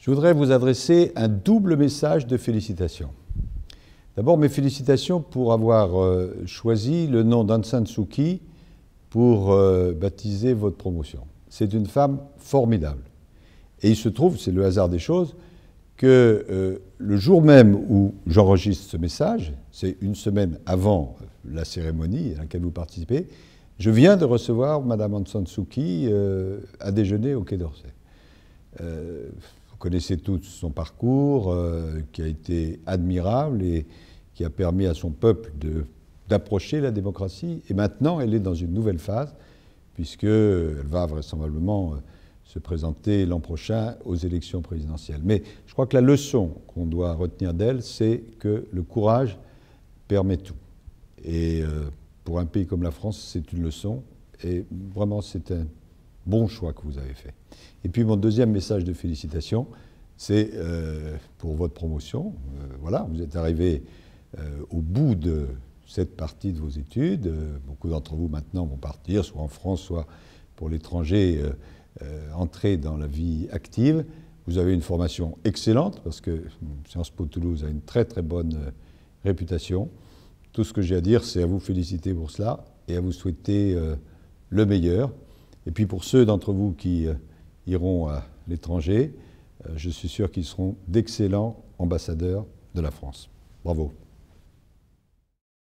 je voudrais vous adresser un double message de félicitations. D'abord, mes félicitations pour avoir euh, choisi le nom d'Ansan Suki pour euh, baptiser votre promotion. C'est une femme formidable. Et il se trouve, c'est le hasard des choses, que euh, le jour même où j'enregistre ce message, c'est une semaine avant la cérémonie à laquelle vous participez, je viens de recevoir Madame Ansan Suki à déjeuner au Quai d'Orsay. Euh, vous connaissez tous son parcours, euh, qui a été admirable et qui a permis à son peuple d'approcher la démocratie. Et maintenant, elle est dans une nouvelle phase, puisqu'elle va vraisemblablement euh, se présenter l'an prochain aux élections présidentielles. Mais je crois que la leçon qu'on doit retenir d'elle, c'est que le courage permet tout. Et pour un pays comme la France, c'est une leçon. Et vraiment, c'est un Bon choix que vous avez fait. Et puis mon deuxième message de félicitations, c'est euh, pour votre promotion. Euh, voilà, vous êtes arrivé euh, au bout de cette partie de vos études. beaucoup d'entre vous maintenant vont partir, soit en France, soit pour l'étranger, entrer dans la vie active. Vous avez une formation excellente parce que Sciences Po Toulouse a une très très bonne réputation. Tout ce que j'ai à dire, c'est à vous féliciter pour cela et à vous souhaiter le meilleur. Et puis pour ceux d'entre vous qui euh, iront à l'étranger, euh, je suis sûr qu'ils seront d'excellents ambassadeurs de la France. Bravo.